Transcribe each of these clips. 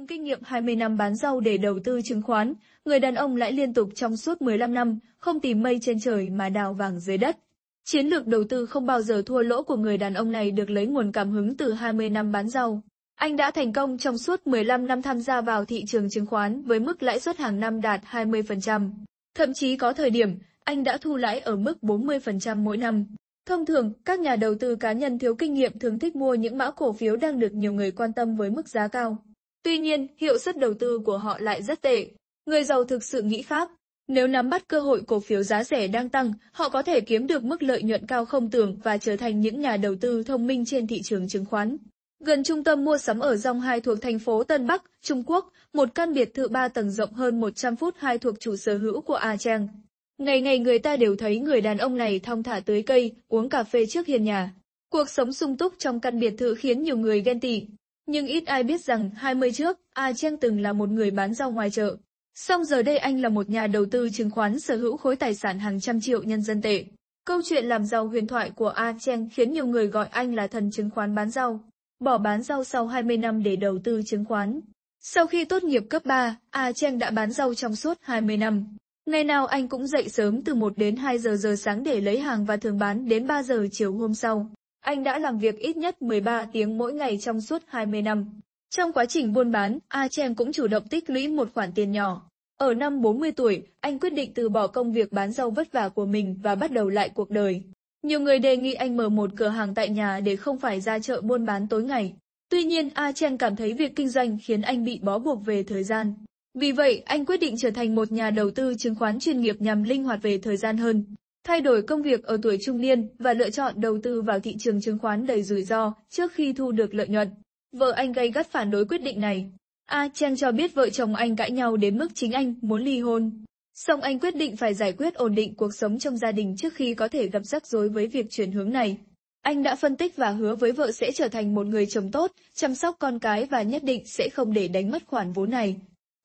Dùng kinh nghiệm 20 năm bán rau để đầu tư chứng khoán, người đàn ông lãi liên tục trong suốt 15 năm, không tìm mây trên trời mà đào vàng dưới đất. Chiến lược đầu tư không bao giờ thua lỗ của người đàn ông này được lấy nguồn cảm hứng từ 20 năm bán rau. Anh đã thành công trong suốt 15 năm tham gia vào thị trường chứng khoán với mức lãi suất hàng năm đạt 20%. Thậm chí có thời điểm, anh đã thu lãi ở mức 40% mỗi năm. Thông thường, các nhà đầu tư cá nhân thiếu kinh nghiệm thường thích mua những mã cổ phiếu đang được nhiều người quan tâm với mức giá cao. Tuy nhiên, hiệu suất đầu tư của họ lại rất tệ. Người giàu thực sự nghĩ khác. Nếu nắm bắt cơ hội cổ phiếu giá rẻ đang tăng, họ có thể kiếm được mức lợi nhuận cao không tưởng và trở thành những nhà đầu tư thông minh trên thị trường chứng khoán. Gần trung tâm mua sắm ở dòng 2 thuộc thành phố Tân Bắc, Trung Quốc, một căn biệt thự 3 tầng rộng hơn 100 phút 2 thuộc chủ sở hữu của A Trang. Ngày ngày người ta đều thấy người đàn ông này thong thả tưới cây, uống cà phê trước hiên nhà. Cuộc sống sung túc trong căn biệt thự khiến nhiều người ghen tị. Nhưng ít ai biết rằng 20 trước, A Cheng từng là một người bán rau ngoài chợ. Song giờ đây anh là một nhà đầu tư chứng khoán sở hữu khối tài sản hàng trăm triệu nhân dân tệ. Câu chuyện làm giàu huyền thoại của A Cheng khiến nhiều người gọi anh là thần chứng khoán bán rau. Bỏ bán rau sau 20 năm để đầu tư chứng khoán. Sau khi tốt nghiệp cấp 3, A Cheng đã bán rau trong suốt 20 năm. Ngày nào anh cũng dậy sớm từ 1 đến 2 giờ giờ sáng để lấy hàng và thường bán đến 3 giờ chiều hôm sau. Anh đã làm việc ít nhất 13 tiếng mỗi ngày trong suốt 20 năm. Trong quá trình buôn bán, A Chen cũng chủ động tích lũy một khoản tiền nhỏ. Ở năm 40 tuổi, anh quyết định từ bỏ công việc bán rau vất vả của mình và bắt đầu lại cuộc đời. Nhiều người đề nghị anh mở một cửa hàng tại nhà để không phải ra chợ buôn bán tối ngày. Tuy nhiên, A Chen cảm thấy việc kinh doanh khiến anh bị bó buộc về thời gian. Vì vậy, anh quyết định trở thành một nhà đầu tư chứng khoán chuyên nghiệp nhằm linh hoạt về thời gian hơn thay đổi công việc ở tuổi trung niên và lựa chọn đầu tư vào thị trường chứng khoán đầy rủi ro trước khi thu được lợi nhuận. Vợ anh gay gắt phản đối quyết định này. A Chen cho biết vợ chồng anh cãi nhau đến mức chính anh muốn ly hôn. Song anh quyết định phải giải quyết ổn định cuộc sống trong gia đình trước khi có thể gặp rắc rối với việc chuyển hướng này. Anh đã phân tích và hứa với vợ sẽ trở thành một người chồng tốt, chăm sóc con cái và nhất định sẽ không để đánh mất khoản vốn này.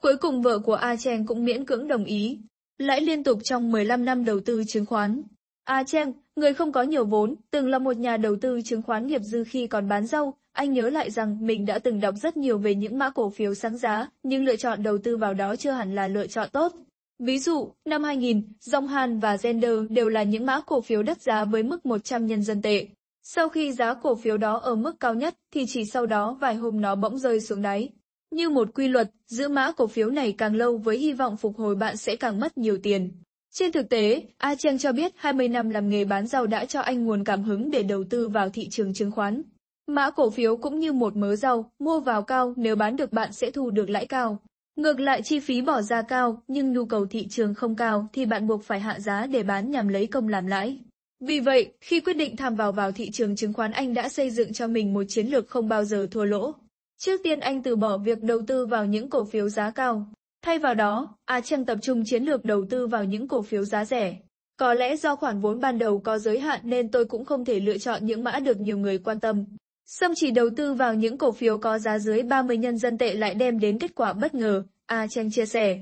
Cuối cùng vợ của A Cheng cũng miễn cưỡng đồng ý, lãi liên tục trong 15 năm đầu tư chứng khoán. A à Cheng, người không có nhiều vốn, từng là một nhà đầu tư chứng khoán nghiệp dư khi còn bán rau, anh nhớ lại rằng mình đã từng đọc rất nhiều về những mã cổ phiếu sáng giá, nhưng lựa chọn đầu tư vào đó chưa hẳn là lựa chọn tốt. Ví dụ, năm 2000, Dòng Hàn và Gender đều là những mã cổ phiếu đắt giá với mức 100 nhân dân tệ. Sau khi giá cổ phiếu đó ở mức cao nhất thì chỉ sau đó vài hôm nó bỗng rơi xuống đáy. Như một quy luật, giữ mã cổ phiếu này càng lâu với hy vọng phục hồi bạn sẽ càng mất nhiều tiền. Trên thực tế, A Cheng cho biết 20 năm làm nghề bán rau đã cho anh nguồn cảm hứng để đầu tư vào thị trường chứng khoán. Mã cổ phiếu cũng như một mớ rau, mua vào cao nếu bán được bạn sẽ thu được lãi cao. Ngược lại chi phí bỏ ra cao nhưng nhu cầu thị trường không cao thì bạn buộc phải hạ giá để bán nhằm lấy công làm lãi. Vì vậy, khi quyết định tham vào vào thị trường chứng khoán anh đã xây dựng cho mình một chiến lược không bao giờ thua lỗ. Trước tiên anh từ bỏ việc đầu tư vào những cổ phiếu giá cao. Thay vào đó, A Trang tập trung chiến lược đầu tư vào những cổ phiếu giá rẻ. Có lẽ do khoản vốn ban đầu có giới hạn nên tôi cũng không thể lựa chọn những mã được nhiều người quan tâm. Song chỉ đầu tư vào những cổ phiếu có giá dưới 30 nhân dân tệ lại đem đến kết quả bất ngờ, A Trang chia sẻ.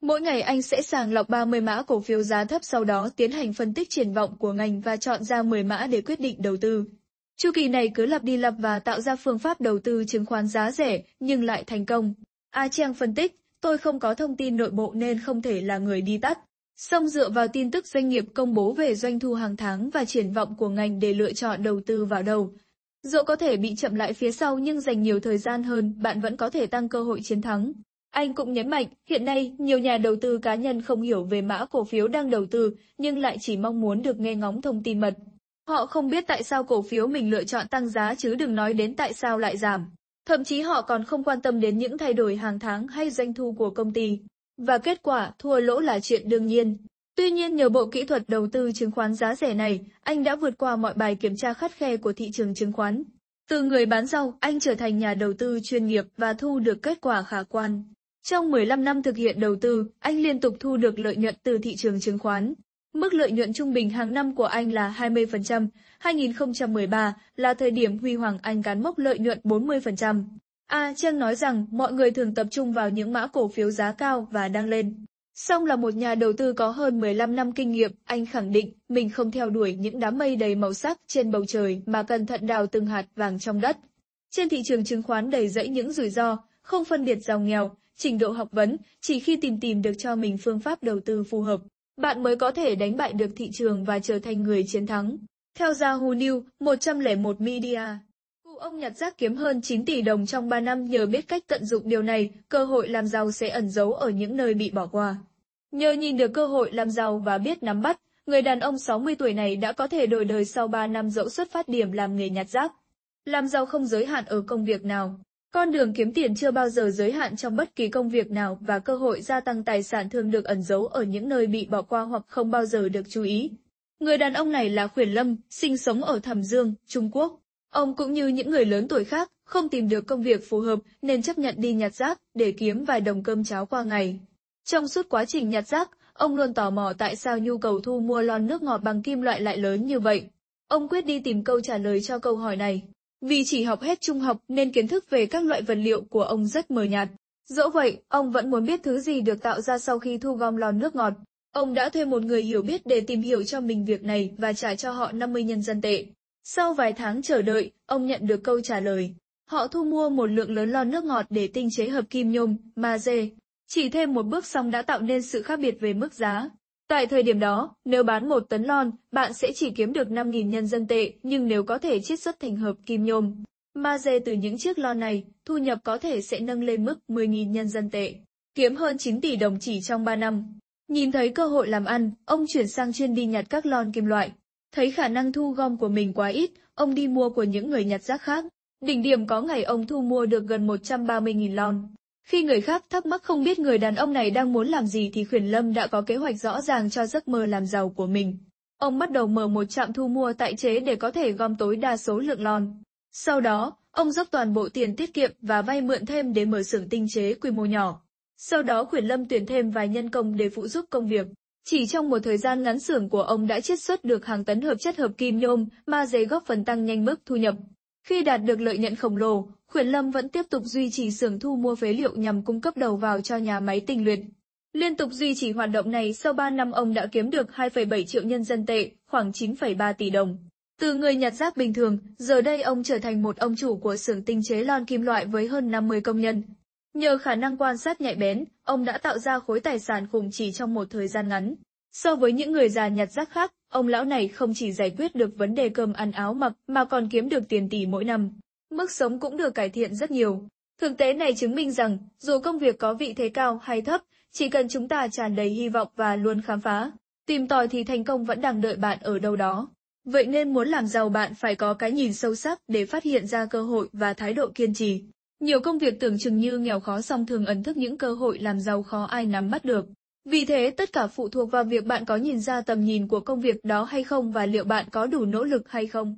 Mỗi ngày anh sẽ sàng lọc 30 mã cổ phiếu giá thấp sau đó tiến hành phân tích triển vọng của ngành và chọn ra 10 mã để quyết định đầu tư. Chu kỳ này cứ lặp đi lặp và tạo ra phương pháp đầu tư chứng khoán giá rẻ nhưng lại thành công. A Chiang phân tích, tôi không có thông tin nội bộ nên không thể là người đi tắt. Song dựa vào tin tức doanh nghiệp công bố về doanh thu hàng tháng và triển vọng của ngành để lựa chọn đầu tư vào đầu. dù có thể bị chậm lại phía sau nhưng dành nhiều thời gian hơn, bạn vẫn có thể tăng cơ hội chiến thắng. Anh cũng nhấn mạnh, hiện nay, nhiều nhà đầu tư cá nhân không hiểu về mã cổ phiếu đang đầu tư, nhưng lại chỉ mong muốn được nghe ngóng thông tin mật. Họ không biết tại sao cổ phiếu mình lựa chọn tăng giá chứ đừng nói đến tại sao lại giảm. Thậm chí họ còn không quan tâm đến những thay đổi hàng tháng hay doanh thu của công ty. Và kết quả thua lỗ là chuyện đương nhiên. Tuy nhiên nhờ bộ kỹ thuật đầu tư chứng khoán giá rẻ này, anh đã vượt qua mọi bài kiểm tra khắt khe của thị trường chứng khoán. Từ người bán rau, anh trở thành nhà đầu tư chuyên nghiệp và thu được kết quả khả quan. Trong 15 năm thực hiện đầu tư, anh liên tục thu được lợi nhuận từ thị trường chứng khoán. Mức lợi nhuận trung bình hàng năm của anh là 20%, 2013 là thời điểm Huy Hoàng Anh cán mốc lợi nhuận 40%. A à, Trang nói rằng mọi người thường tập trung vào những mã cổ phiếu giá cao và đang lên. Song là một nhà đầu tư có hơn 15 năm kinh nghiệm, anh khẳng định mình không theo đuổi những đám mây đầy màu sắc trên bầu trời mà cẩn thận đào từng hạt vàng trong đất. Trên thị trường chứng khoán đầy rẫy những rủi ro, không phân biệt giàu nghèo, trình độ học vấn, chỉ khi tìm tìm được cho mình phương pháp đầu tư phù hợp, bạn mới có thể đánh bại được thị trường và trở thành người chiến thắng. Theo Yahoo News, 101 Media, cụ ông nhặt rác kiếm hơn 9 tỷ đồng trong 3 năm nhờ biết cách tận dụng điều này, cơ hội làm giàu sẽ ẩn giấu ở những nơi bị bỏ qua. Nhờ nhìn được cơ hội làm giàu và biết nắm bắt, người đàn ông 60 tuổi này đã có thể đổi đời sau 3 năm dẫu xuất phát điểm làm nghề nhặt rác. Làm giàu không giới hạn ở công việc nào. Con đường kiếm tiền chưa bao giờ giới hạn trong bất kỳ công việc nào và cơ hội gia tăng tài sản thường được ẩn giấu ở những nơi bị bỏ qua hoặc không bao giờ được chú ý. Người đàn ông này là Khuyển Lâm, sinh sống ở Thẩm Dương, Trung Quốc. Ông cũng như những người lớn tuổi khác, không tìm được công việc phù hợp nên chấp nhận đi nhặt rác để kiếm vài đồng cơm cháo qua ngày. Trong suốt quá trình nhặt rác, ông luôn tò mò tại sao nhu cầu thu mua lon nước ngọt bằng kim loại lại lớn như vậy. Ông quyết đi tìm câu trả lời cho câu hỏi này. Vì chỉ học hết trung học nên kiến thức về các loại vật liệu của ông rất mờ nhạt. Dẫu vậy, ông vẫn muốn biết thứ gì được tạo ra sau khi thu gom lon nước ngọt. Ông đã thuê một người hiểu biết để tìm hiểu cho mình việc này và trả cho họ 50 nhân dân tệ. Sau vài tháng chờ đợi, ông nhận được câu trả lời. Họ thu mua một lượng lớn lon nước ngọt để tinh chế hợp kim nhôm, magie. Chỉ thêm một bước xong đã tạo nên sự khác biệt về mức giá. Tại thời điểm đó, nếu bán một tấn lon, bạn sẽ chỉ kiếm được 5.000 nhân dân tệ, nhưng nếu có thể chiết xuất thành hợp kim nhôm, ma magie từ những chiếc lon này, thu nhập có thể sẽ nâng lên mức 10.000 nhân dân tệ, kiếm hơn 9 tỷ đồng chỉ trong 3 năm. Nhìn thấy cơ hội làm ăn, ông chuyển sang chuyên đi nhặt các lon kim loại. Thấy khả năng thu gom của mình quá ít, ông đi mua của những người nhặt rác khác. Đỉnh điểm có ngày ông thu mua được gần 130.000 lon. Khi người khác thắc mắc không biết người đàn ông này đang muốn làm gì thì Khuyển Lâm đã có kế hoạch rõ ràng cho giấc mơ làm giàu của mình. Ông bắt đầu mở một trạm thu mua tại chế để có thể gom tối đa số lượng lon. Sau đó, ông dốc toàn bộ tiền tiết kiệm và vay mượn thêm để mở xưởng tinh chế quy mô nhỏ. Sau đó Khuyển Lâm tuyển thêm vài nhân công để phụ giúp công việc. Chỉ trong một thời gian ngắn xưởng của ông đã chiết xuất được hàng tấn hợp chất hợp kim nhôm, ma giấy góp phần tăng nhanh mức thu nhập. Khi đạt được lợi nhuận khổng lồ, Khuyển Lâm vẫn tiếp tục duy trì xưởng thu mua phế liệu nhằm cung cấp đầu vào cho nhà máy tinh luyện. Liên tục duy trì hoạt động này sau 3 năm ông đã kiếm được 2,7 triệu nhân dân tệ, khoảng 9,3 tỷ đồng. Từ người nhặt rác bình thường, giờ đây ông trở thành một ông chủ của xưởng tinh chế lon kim loại với hơn 50 công nhân. Nhờ khả năng quan sát nhạy bén, ông đã tạo ra khối tài sản khủng chỉ trong một thời gian ngắn. So với những người già nhặt rác khác, Ông lão này không chỉ giải quyết được vấn đề cơm ăn áo mặc mà còn kiếm được tiền tỷ mỗi năm. Mức sống cũng được cải thiện rất nhiều. Thực tế này chứng minh rằng, dù công việc có vị thế cao hay thấp, chỉ cần chúng ta tràn đầy hy vọng và luôn khám phá, tìm tòi thì thành công vẫn đang đợi bạn ở đâu đó. Vậy nên muốn làm giàu bạn phải có cái nhìn sâu sắc để phát hiện ra cơ hội và thái độ kiên trì. Nhiều công việc tưởng chừng như nghèo khó song thường ẩn thức những cơ hội làm giàu khó ai nắm bắt được. Vì thế, tất cả phụ thuộc vào việc bạn có nhìn ra tầm nhìn của công việc đó hay không và liệu bạn có đủ nỗ lực hay không.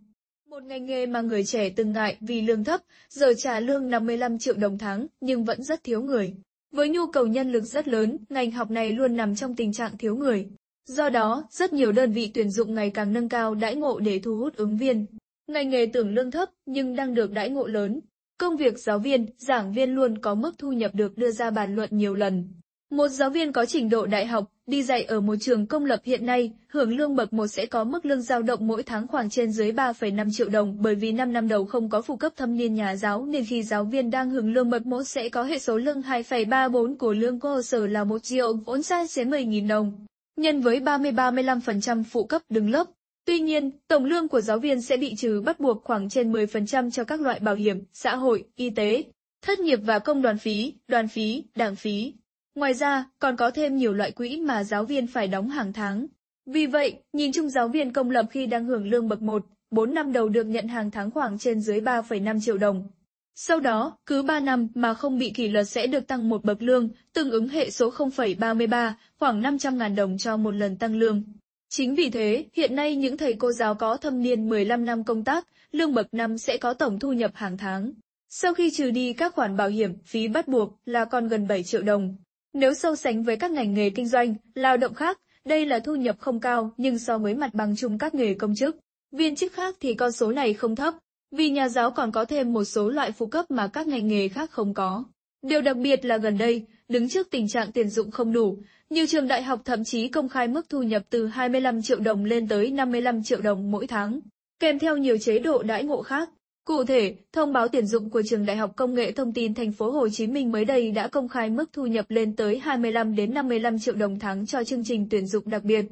Một ngành nghề mà người trẻ từng ngại vì lương thấp, giờ trả lương 55 triệu đồng tháng nhưng vẫn rất thiếu người. Với nhu cầu nhân lực rất lớn, ngành học này luôn nằm trong tình trạng thiếu người. Do đó, rất nhiều đơn vị tuyển dụng ngày càng nâng cao đãi ngộ để thu hút ứng viên. Ngành nghề tưởng lương thấp nhưng đang được đãi ngộ lớn. Công việc giáo viên, giảng viên luôn có mức thu nhập được đưa ra bàn luận nhiều lần. Một giáo viên có trình độ đại học, đi dạy ở một trường công lập hiện nay, hưởng lương bậc 1 sẽ có mức lương dao động mỗi tháng khoảng trên dưới 3,5 triệu đồng bởi vì 5 năm đầu không có phụ cấp thâm niên nhà giáo nên khi giáo viên đang hưởng lương bậc 1 sẽ có hệ số lương 2,34 của lương cơ sở là 1 triệu 410.000 đồng, nhân với 30-35% phụ cấp đứng lớp. Tuy nhiên, tổng lương của giáo viên sẽ bị trừ bắt buộc khoảng trên 10% cho các loại bảo hiểm, xã hội, y tế, thất nghiệp và công đoàn phí, đoàn phí, đảng phí, Ngoài ra, còn có thêm nhiều loại quỹ mà giáo viên phải đóng hàng tháng. Vì vậy, nhìn chung giáo viên công lập khi đang hưởng lương bậc 1, 4 năm đầu được nhận hàng tháng khoảng trên dưới 3,5 triệu đồng. Sau đó, cứ 3 năm mà không bị kỷ luật sẽ được tăng một bậc lương, tương ứng hệ số 0,33, khoảng 500.000 đồng cho một lần tăng lương. Chính vì thế, hiện nay những thầy cô giáo có thâm niên 15 năm công tác, lương bậc năm sẽ có tổng thu nhập hàng tháng. Sau khi trừ đi các khoản bảo hiểm, phí bắt buộc là còn gần 7 triệu đồng. Nếu so sánh với các ngành nghề kinh doanh, lao động khác, đây là thu nhập không cao nhưng so với mặt bằng chung các nghề công chức, viên chức khác thì con số này không thấp, vì nhà giáo còn có thêm một số loại phụ cấp mà các ngành nghề khác không có. Điều đặc biệt là gần đây, đứng trước tình trạng tiền dụng không đủ, nhiều trường đại học thậm chí công khai mức thu nhập từ 25 triệu đồng lên tới 55 triệu đồng mỗi tháng, kèm theo nhiều chế độ đãi ngộ khác. Cụ thể, thông báo tuyển dụng của Trường Đại học Công nghệ Thông tin Thành phố Hồ Chí Minh mới đây đã công khai mức thu nhập lên tới 25 đến 55 triệu đồng tháng cho chương trình tuyển dụng đặc biệt.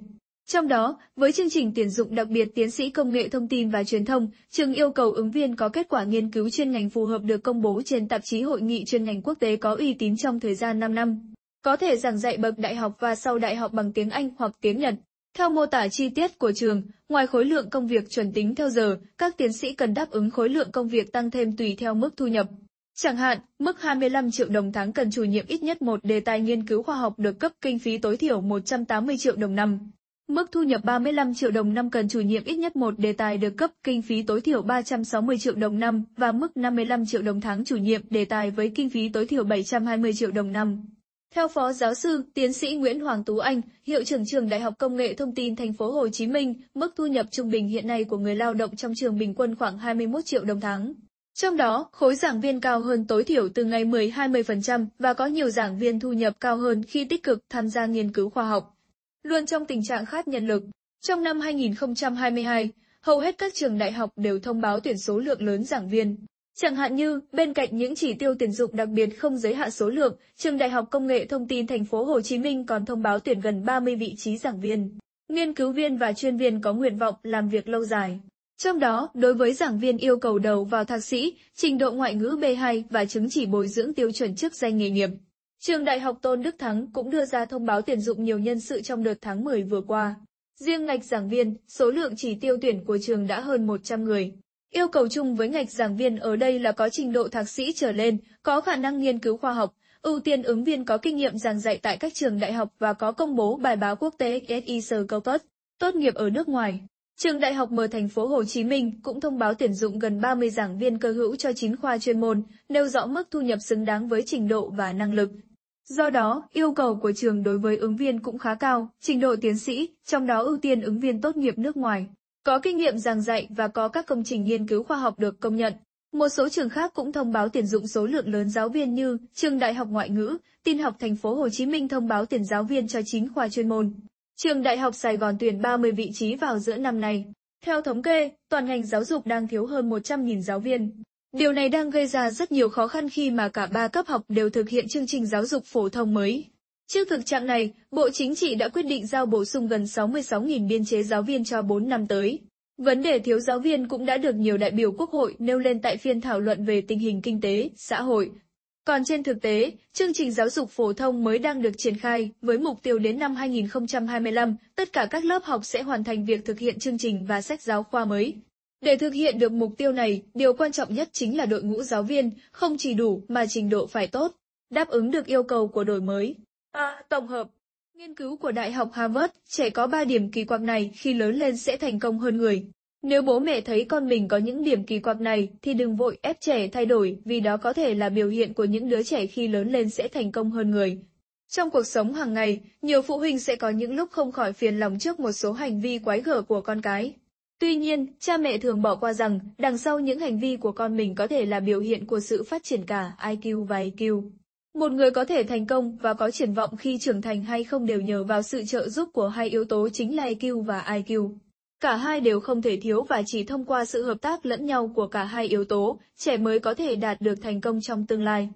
Trong đó, với chương trình tuyển dụng đặc biệt tiến sĩ công nghệ thông tin và truyền thông, trường yêu cầu ứng viên có kết quả nghiên cứu chuyên ngành phù hợp được công bố trên tạp chí hội nghị chuyên ngành quốc tế có uy tín trong thời gian 5 năm. Có thể giảng dạy bậc đại học và sau đại học bằng tiếng Anh hoặc tiếng Nhật. Theo mô tả chi tiết của trường, ngoài khối lượng công việc chuẩn tính theo giờ, các tiến sĩ cần đáp ứng khối lượng công việc tăng thêm tùy theo mức thu nhập. Chẳng hạn, mức 25 triệu đồng tháng cần chủ nhiệm ít nhất một đề tài nghiên cứu khoa học được cấp kinh phí tối thiểu 180 triệu đồng năm. Mức thu nhập 35 triệu đồng năm cần chủ nhiệm ít nhất một đề tài được cấp kinh phí tối thiểu 360 triệu đồng năm và mức 55 triệu đồng tháng chủ nhiệm đề tài với kinh phí tối thiểu 720 triệu đồng năm. Theo Phó Giáo sư, Tiến sĩ Nguyễn Hoàng Tú Anh, Hiệu trưởng Trường Đại học Công nghệ Thông tin Thành phố Hồ Chí Minh, mức thu nhập trung bình hiện nay của người lao động trong trường bình quân khoảng 21 triệu đồng tháng. Trong đó, khối giảng viên cao hơn tối thiểu từ ngày 10-20% và có nhiều giảng viên thu nhập cao hơn khi tích cực tham gia nghiên cứu khoa học. Luôn trong tình trạng khát nhân lực, trong năm 2022, hầu hết các trường đại học đều thông báo tuyển số lượng lớn giảng viên. Chẳng hạn như, bên cạnh những chỉ tiêu tuyển dụng đặc biệt không giới hạn số lượng, Trường Đại học Công nghệ Thông tin Thành phố Hồ Chí Minh còn thông báo tuyển gần 30 vị trí giảng viên, nghiên cứu viên và chuyên viên có nguyện vọng làm việc lâu dài. Trong đó, đối với giảng viên yêu cầu đầu vào thạc sĩ, trình độ ngoại ngữ B2 và chứng chỉ bồi dưỡng tiêu chuẩn chức danh nghề nghiệp. Trường Đại học Tôn Đức Thắng cũng đưa ra thông báo tuyển dụng nhiều nhân sự trong đợt tháng 10 vừa qua. Riêng ngạch giảng viên, số lượng chỉ tiêu tuyển của trường đã hơn 100 người. Yêu cầu chung với ngạch giảng viên ở đây là có trình độ thạc sĩ trở lên, có khả năng nghiên cứu khoa học, ưu tiên ứng viên có kinh nghiệm giảng dạy tại các trường đại học và có công bố bài báo quốc tế SIS Corpus, tốt nghiệp ở nước ngoài. Trường Đại học Mở thành phố Hồ Chí Minh cũng thông báo tuyển dụng gần 30 giảng viên cơ hữu cho 9 khoa chuyên môn, nêu rõ mức thu nhập xứng đáng với trình độ và năng lực. Do đó, yêu cầu của trường đối với ứng viên cũng khá cao, trình độ tiến sĩ, trong đó ưu tiên ứng viên tốt nghiệp nước ngoài có kinh nghiệm giảng dạy và có các công trình nghiên cứu khoa học được công nhận. Một số trường khác cũng thông báo tuyển dụng số lượng lớn giáo viên như Trường Đại học Ngoại ngữ, Tin học Thành phố Hồ Chí Minh thông báo tuyển giáo viên cho 9 khoa chuyên môn. Trường Đại học Sài Gòn tuyển 30 vị trí vào giữa năm nay. Theo thống kê, toàn ngành giáo dục đang thiếu hơn 100.000 giáo viên. Điều này đang gây ra rất nhiều khó khăn khi mà cả ba cấp học đều thực hiện chương trình giáo dục phổ thông mới. Trước thực trạng này, Bộ Chính trị đã quyết định giao bổ sung gần 66.000 biên chế giáo viên cho 4 năm tới. Vấn đề thiếu giáo viên cũng đã được nhiều đại biểu Quốc hội nêu lên tại phiên thảo luận về tình hình kinh tế, xã hội. Còn trên thực tế, chương trình giáo dục phổ thông mới đang được triển khai với mục tiêu đến năm 2025, tất cả các lớp học sẽ hoàn thành việc thực hiện chương trình và sách giáo khoa mới. Để thực hiện được mục tiêu này, điều quan trọng nhất chính là đội ngũ giáo viên, không chỉ đủ mà trình độ phải tốt, đáp ứng được yêu cầu của đổi mới. À, tổng hợp Nghiên cứu của Đại học Harvard, trẻ có 3 điểm kỳ quặc này khi lớn lên sẽ thành công hơn người. Nếu bố mẹ thấy con mình có những điểm kỳ quặc này thì đừng vội ép trẻ thay đổi vì đó có thể là biểu hiện của những đứa trẻ khi lớn lên sẽ thành công hơn người. Trong cuộc sống hàng ngày, nhiều phụ huynh sẽ có những lúc không khỏi phiền lòng trước một số hành vi quái gở của con cái. Tuy nhiên, cha mẹ thường bỏ qua rằng đằng sau những hành vi của con mình có thể là biểu hiện của sự phát triển cả IQ và iq một người có thể thành công và có triển vọng khi trưởng thành hay không đều nhờ vào sự trợ giúp của hai yếu tố chính là EQ và IQ. Cả hai đều không thể thiếu và chỉ thông qua sự hợp tác lẫn nhau của cả hai yếu tố, trẻ mới có thể đạt được thành công trong tương lai.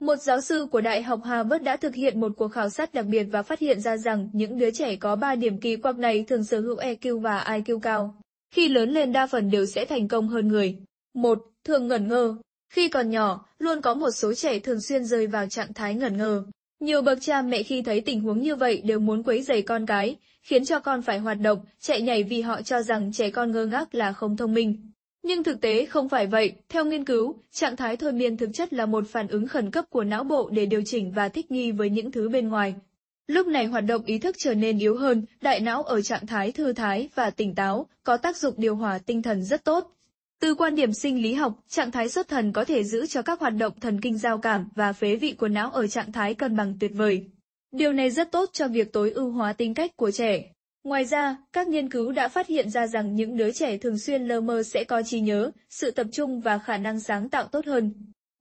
Một giáo sư của Đại học Harvard đã thực hiện một cuộc khảo sát đặc biệt và phát hiện ra rằng những đứa trẻ có 3 điểm kỳ quặc này thường sở hữu EQ và IQ cao. Khi lớn lên đa phần đều sẽ thành công hơn người. 1. Thường ngẩn ngơ, khi còn nhỏ, luôn có một số trẻ thường xuyên rơi vào trạng thái ngẩn ngơ. Nhiều bậc cha mẹ khi thấy tình huống như vậy đều muốn quấy rầy con cái, khiến cho con phải hoạt động, chạy nhảy vì họ cho rằng trẻ con ngơ ngác là không thông minh. Nhưng thực tế không phải vậy, theo nghiên cứu, trạng thái thôi miên thực chất là một phản ứng khẩn cấp của não bộ để điều chỉnh và thích nghi với những thứ bên ngoài. Lúc này hoạt động ý thức trở nên yếu hơn, đại não ở trạng thái thư thái và tỉnh táo, có tác dụng điều hòa tinh thần rất tốt, từ quan điểm sinh lý học, trạng thái xuất thần có thể giữ cho các hoạt động thần kinh giao cảm và phế vị của não ở trạng thái cân bằng tuyệt vời. Điều này rất tốt cho việc tối ưu hóa tính cách của trẻ. Ngoài ra, các nghiên cứu đã phát hiện ra rằng những đứa trẻ thường xuyên lơ mơ sẽ có trí nhớ, sự tập trung và khả năng sáng tạo tốt hơn.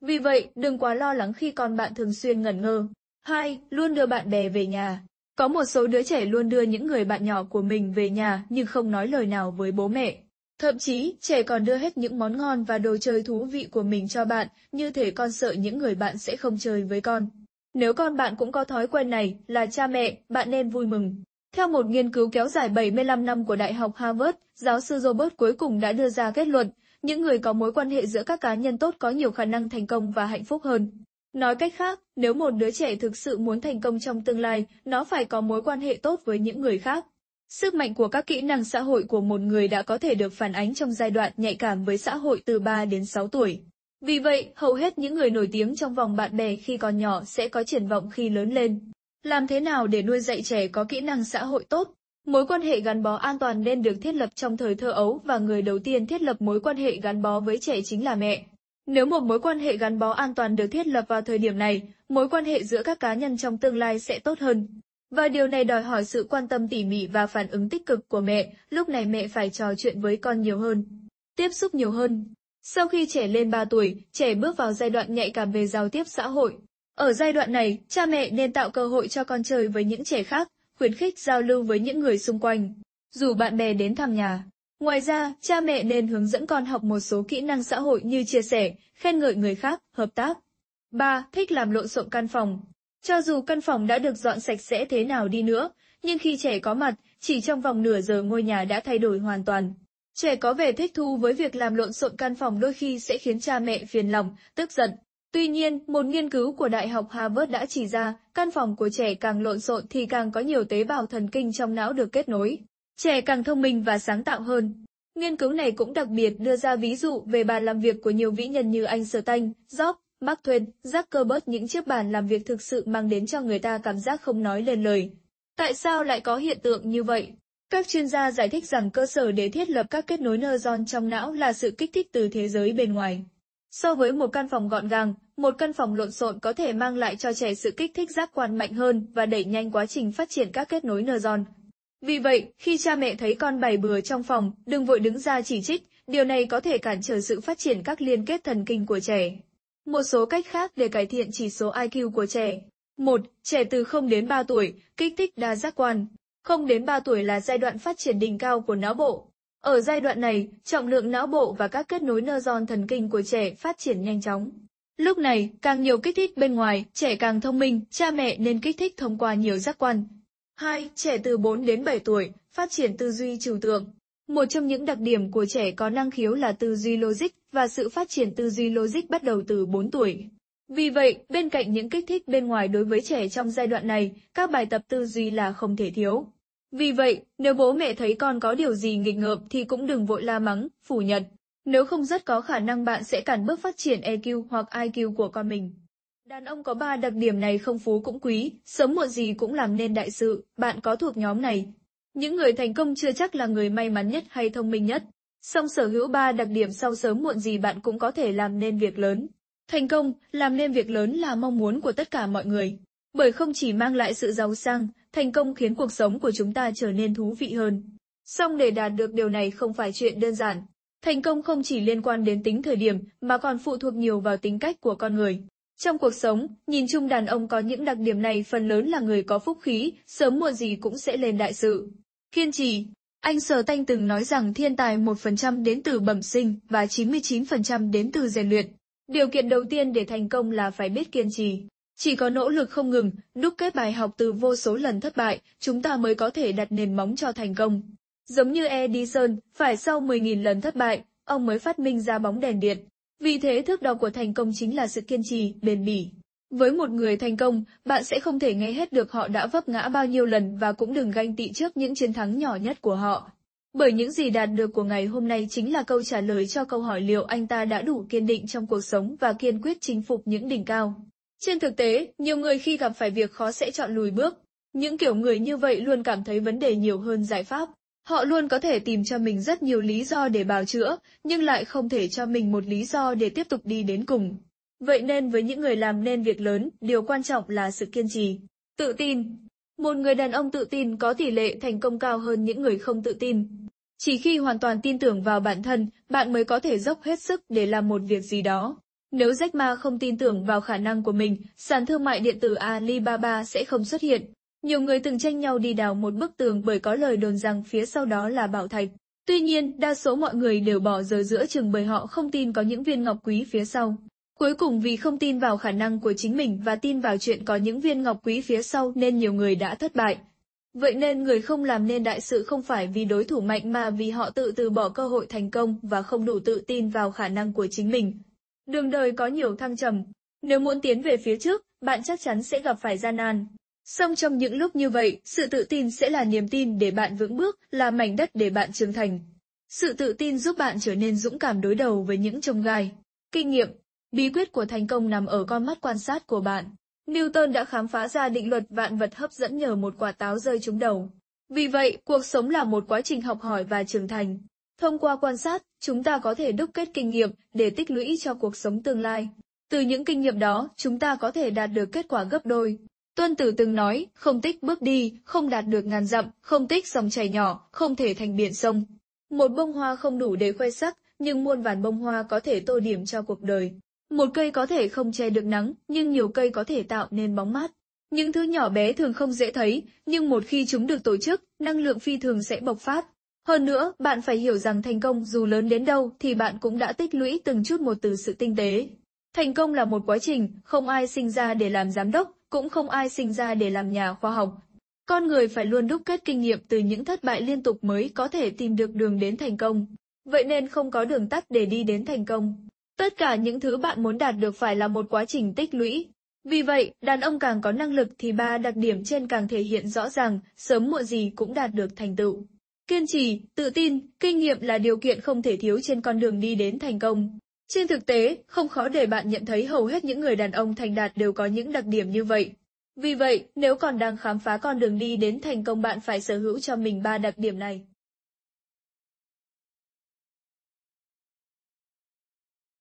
Vì vậy, đừng quá lo lắng khi con bạn thường xuyên ngẩn ngơ. 2. Luôn đưa bạn bè về nhà. Có một số đứa trẻ luôn đưa những người bạn nhỏ của mình về nhà nhưng không nói lời nào với bố mẹ. Thậm chí, trẻ còn đưa hết những món ngon và đồ chơi thú vị của mình cho bạn, như thể con sợ những người bạn sẽ không chơi với con. Nếu con bạn cũng có thói quen này, là cha mẹ, bạn nên vui mừng. Theo một nghiên cứu kéo dài 75 năm của Đại học Harvard, giáo sư Robert cuối cùng đã đưa ra kết luận, những người có mối quan hệ giữa các cá nhân tốt có nhiều khả năng thành công và hạnh phúc hơn. Nói cách khác, nếu một đứa trẻ thực sự muốn thành công trong tương lai, nó phải có mối quan hệ tốt với những người khác. Sức mạnh của các kỹ năng xã hội của một người đã có thể được phản ánh trong giai đoạn nhạy cảm với xã hội từ 3 đến 6 tuổi. Vì vậy, hầu hết những người nổi tiếng trong vòng bạn bè khi còn nhỏ sẽ có triển vọng khi lớn lên. Làm thế nào để nuôi dạy trẻ có kỹ năng xã hội tốt? Mối quan hệ gắn bó an toàn nên được thiết lập trong thời thơ ấu và người đầu tiên thiết lập mối quan hệ gắn bó với trẻ chính là mẹ. Nếu một mối quan hệ gắn bó an toàn được thiết lập vào thời điểm này, mối quan hệ giữa các cá nhân trong tương lai sẽ tốt hơn. Và điều này đòi hỏi sự quan tâm tỉ mỉ và phản ứng tích cực của mẹ, lúc này mẹ phải trò chuyện với con nhiều hơn, tiếp xúc nhiều hơn. Sau khi trẻ lên 3 tuổi, trẻ bước vào giai đoạn nhạy cảm về giao tiếp xã hội. Ở giai đoạn này, cha mẹ nên tạo cơ hội cho con chơi với những trẻ khác, khuyến khích giao lưu với những người xung quanh, dù bạn bè đến thăm nhà. Ngoài ra, cha mẹ nên hướng dẫn con học một số kỹ năng xã hội như chia sẻ, khen ngợi người khác, hợp tác. 3. Thích làm lộn xộn căn phòng cho dù căn phòng đã được dọn sạch sẽ thế nào đi nữa, nhưng khi trẻ có mặt, chỉ trong vòng nửa giờ ngôi nhà đã thay đổi hoàn toàn. Trẻ có vẻ thích thú với việc làm lộn xộn căn phòng đôi khi sẽ khiến cha mẹ phiền lòng, tức giận. Tuy nhiên, một nghiên cứu của Đại học Harvard đã chỉ ra, căn phòng của trẻ càng lộn xộn thì càng có nhiều tế bào thần kinh trong não được kết nối. Trẻ càng thông minh và sáng tạo hơn. Nghiên cứu này cũng đặc biệt đưa ra ví dụ về bàn làm việc của nhiều vĩ nhân như anh Sơ Tanh, Job, Mark Twain, Jack những chiếc bàn làm việc thực sự mang đến cho người ta cảm giác không nói lên lời. Tại sao lại có hiện tượng như vậy? Các chuyên gia giải thích rằng cơ sở để thiết lập các kết nối neuron trong não là sự kích thích từ thế giới bên ngoài. So với một căn phòng gọn gàng, một căn phòng lộn xộn có thể mang lại cho trẻ sự kích thích giác quan mạnh hơn và đẩy nhanh quá trình phát triển các kết nối neuron. Vì vậy, khi cha mẹ thấy con bày bừa trong phòng, đừng vội đứng ra chỉ trích, điều này có thể cản trở sự phát triển các liên kết thần kinh của trẻ. Một số cách khác để cải thiện chỉ số IQ của trẻ. 1. Trẻ từ 0 đến 3 tuổi, kích thích đa giác quan. 0 đến 3 tuổi là giai đoạn phát triển đỉnh cao của não bộ. Ở giai đoạn này, trọng lượng não bộ và các kết nối neuron thần kinh của trẻ phát triển nhanh chóng. Lúc này, càng nhiều kích thích bên ngoài, trẻ càng thông minh, cha mẹ nên kích thích thông qua nhiều giác quan. 2. Trẻ từ 4 đến 7 tuổi, phát triển tư duy trừu tượng. Một trong những đặc điểm của trẻ có năng khiếu là tư duy logic và sự phát triển tư duy logic bắt đầu từ 4 tuổi. Vì vậy, bên cạnh những kích thích bên ngoài đối với trẻ trong giai đoạn này, các bài tập tư duy là không thể thiếu. Vì vậy, nếu bố mẹ thấy con có điều gì nghịch ngợm thì cũng đừng vội la mắng, phủ nhận. Nếu không rất có khả năng bạn sẽ cản bước phát triển EQ hoặc IQ của con mình. Đàn ông có ba đặc điểm này không phú cũng quý, sớm muộn gì cũng làm nên đại sự, bạn có thuộc nhóm này, những người thành công chưa chắc là người may mắn nhất hay thông minh nhất, song sở hữu ba đặc điểm sau sớm muộn gì bạn cũng có thể làm nên việc lớn. Thành công, làm nên việc lớn là mong muốn của tất cả mọi người, bởi không chỉ mang lại sự giàu sang, thành công khiến cuộc sống của chúng ta trở nên thú vị hơn. Song để đạt được điều này không phải chuyện đơn giản. Thành công không chỉ liên quan đến tính thời điểm mà còn phụ thuộc nhiều vào tính cách của con người. Trong cuộc sống, nhìn chung đàn ông có những đặc điểm này phần lớn là người có phúc khí, sớm muộn gì cũng sẽ lên đại sự. Kiên trì Anh Sở Tanh từng nói rằng thiên tài 1% đến từ bẩm sinh và 99% đến từ rèn luyện. Điều kiện đầu tiên để thành công là phải biết kiên trì. Chỉ có nỗ lực không ngừng, đúc kết bài học từ vô số lần thất bại, chúng ta mới có thể đặt nền móng cho thành công. Giống như Edison, phải sau 10.000 lần thất bại, ông mới phát minh ra bóng đèn điện. Vì thế thước đo của thành công chính là sự kiên trì, bền bỉ. Với một người thành công, bạn sẽ không thể nghe hết được họ đã vấp ngã bao nhiêu lần và cũng đừng ganh tị trước những chiến thắng nhỏ nhất của họ. Bởi những gì đạt được của ngày hôm nay chính là câu trả lời cho câu hỏi liệu anh ta đã đủ kiên định trong cuộc sống và kiên quyết chinh phục những đỉnh cao. Trên thực tế, nhiều người khi gặp phải việc khó sẽ chọn lùi bước. Những kiểu người như vậy luôn cảm thấy vấn đề nhiều hơn giải pháp. Họ luôn có thể tìm cho mình rất nhiều lý do để bào chữa, nhưng lại không thể cho mình một lý do để tiếp tục đi đến cùng. Vậy nên với những người làm nên việc lớn, điều quan trọng là sự kiên trì, tự tin. Một người đàn ông tự tin có tỷ lệ thành công cao hơn những người không tự tin. Chỉ khi hoàn toàn tin tưởng vào bản thân, bạn mới có thể dốc hết sức để làm một việc gì đó. Nếu Jack Ma không tin tưởng vào khả năng của mình, sàn thương mại điện tử Alibaba sẽ không xuất hiện. Nhiều người từng tranh nhau đi đào một bức tường bởi có lời đồn rằng phía sau đó là bảo thạch. Tuy nhiên, đa số mọi người đều bỏ giờ giữa chừng bởi họ không tin có những viên ngọc quý phía sau. Cuối cùng vì không tin vào khả năng của chính mình và tin vào chuyện có những viên ngọc quý phía sau nên nhiều người đã thất bại. Vậy nên người không làm nên đại sự không phải vì đối thủ mạnh mà vì họ tự từ bỏ cơ hội thành công và không đủ tự tin vào khả năng của chính mình. Đường đời có nhiều thăng trầm. Nếu muốn tiến về phía trước, bạn chắc chắn sẽ gặp phải gian nan. Song trong những lúc như vậy, sự tự tin sẽ là niềm tin để bạn vững bước, là mảnh đất để bạn trưởng thành. Sự tự tin giúp bạn trở nên dũng cảm đối đầu với những trông gai. Kinh nghiệm Bí quyết của thành công nằm ở con mắt quan sát của bạn. Newton đã khám phá ra định luật vạn vật hấp dẫn nhờ một quả táo rơi trúng đầu. Vì vậy, cuộc sống là một quá trình học hỏi và trưởng thành. Thông qua quan sát, chúng ta có thể đúc kết kinh nghiệm để tích lũy cho cuộc sống tương lai. Từ những kinh nghiệm đó, chúng ta có thể đạt được kết quả gấp đôi. Tuân Tử từng nói, không tích bước đi, không đạt được ngàn dặm, không tích dòng chảy nhỏ, không thể thành biển sông. Một bông hoa không đủ để khoe sắc, nhưng muôn vàn bông hoa có thể tô điểm cho cuộc đời. Một cây có thể không che được nắng, nhưng nhiều cây có thể tạo nên bóng mát. Những thứ nhỏ bé thường không dễ thấy, nhưng một khi chúng được tổ chức, năng lượng phi thường sẽ bộc phát. Hơn nữa, bạn phải hiểu rằng thành công dù lớn đến đâu thì bạn cũng đã tích lũy từng chút một từ sự tinh tế. Thành công là một quá trình, không ai sinh ra để làm giám đốc, cũng không ai sinh ra để làm nhà khoa học. Con người phải luôn đúc kết kinh nghiệm từ những thất bại liên tục mới có thể tìm được đường đến thành công. Vậy nên không có đường tắt để đi đến thành công. Tất cả những thứ bạn muốn đạt được phải là một quá trình tích lũy. Vì vậy, đàn ông càng có năng lực thì ba đặc điểm trên càng thể hiện rõ ràng, sớm muộn gì cũng đạt được thành tựu. Kiên trì, tự tin, kinh nghiệm là điều kiện không thể thiếu trên con đường đi đến thành công. Trên thực tế, không khó để bạn nhận thấy hầu hết những người đàn ông thành đạt đều có những đặc điểm như vậy. Vì vậy, nếu còn đang khám phá con đường đi đến thành công bạn phải sở hữu cho mình ba đặc điểm này.